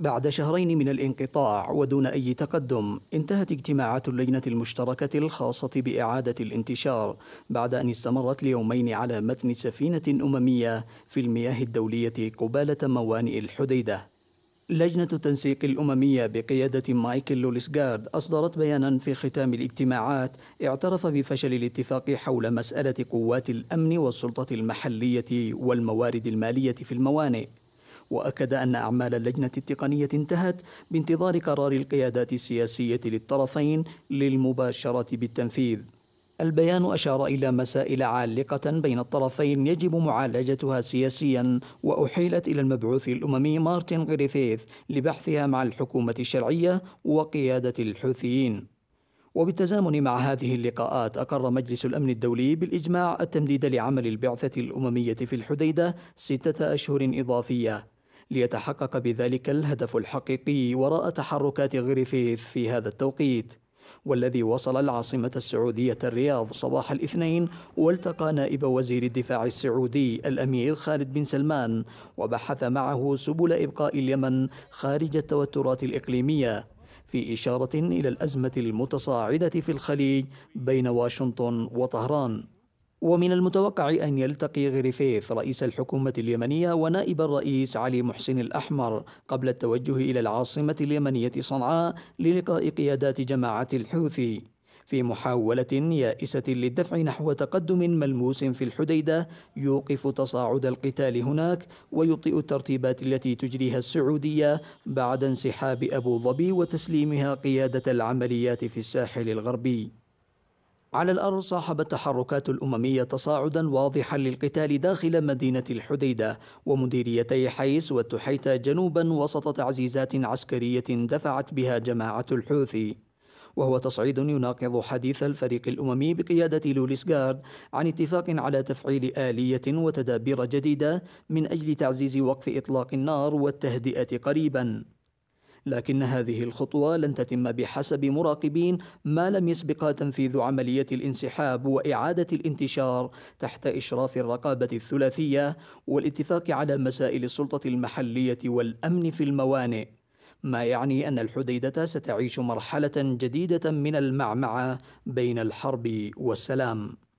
بعد شهرين من الانقطاع ودون أي تقدم انتهت اجتماعات اللجنة المشتركة الخاصة بإعادة الانتشار بعد أن استمرت ليومين على متن سفينة أممية في المياه الدولية قبالة موانئ الحديدة لجنة التنسيق الأممية بقيادة مايكل لوليسغارد أصدرت بيانا في ختام الاجتماعات اعترف بفشل الاتفاق حول مسألة قوات الأمن والسلطة المحلية والموارد المالية في الموانئ وأكد أن أعمال اللجنة التقنية انتهت بانتظار قرار القيادات السياسية للطرفين للمباشرة بالتنفيذ البيان أشار إلى مسائل عالقة بين الطرفين يجب معالجتها سياسيا وأحيلت إلى المبعوث الأممي مارتن غريفيث لبحثها مع الحكومة الشرعية وقيادة الحوثيين وبالتزامن مع هذه اللقاءات أقر مجلس الأمن الدولي بالإجماع التمديد لعمل البعثة الأممية في الحديدة ستة أشهر إضافية ليتحقق بذلك الهدف الحقيقي وراء تحركات غريفيث في هذا التوقيت والذي وصل العاصمة السعودية الرياض صباح الاثنين والتقى نائب وزير الدفاع السعودي الأمير خالد بن سلمان وبحث معه سبل إبقاء اليمن خارج التوترات الإقليمية في إشارة إلى الأزمة المتصاعدة في الخليج بين واشنطن وطهران ومن المتوقع أن يلتقي غريفيث رئيس الحكومة اليمنية ونائب الرئيس علي محسن الأحمر قبل التوجه إلى العاصمة اليمنية صنعاء للقاء قيادات جماعة الحوثي في محاولة يائسة للدفع نحو تقدم ملموس في الحديدة يوقف تصاعد القتال هناك ويبطئ الترتيبات التي تجريها السعودية بعد انسحاب أبو ظبي وتسليمها قيادة العمليات في الساحل الغربي على الأرض صاحبت التحركات الأممية تصاعدا واضحا للقتال داخل مدينة الحديدة ومديريتي حيس والتحيتة جنوبا وسط تعزيزات عسكرية دفعت بها جماعة الحوثي وهو تصعيد يناقض حديث الفريق الأممي بقيادة لوليس جارد عن اتفاق على تفعيل آلية وتدابير جديدة من أجل تعزيز وقف إطلاق النار والتهدئة قريباً لكن هذه الخطوة لن تتم بحسب مراقبين ما لم يسبق تنفيذ عملية الانسحاب وإعادة الانتشار تحت إشراف الرقابة الثلاثية والاتفاق على مسائل السلطة المحلية والأمن في الموانئ ما يعني أن الحديدة ستعيش مرحلة جديدة من المعمعة بين الحرب والسلام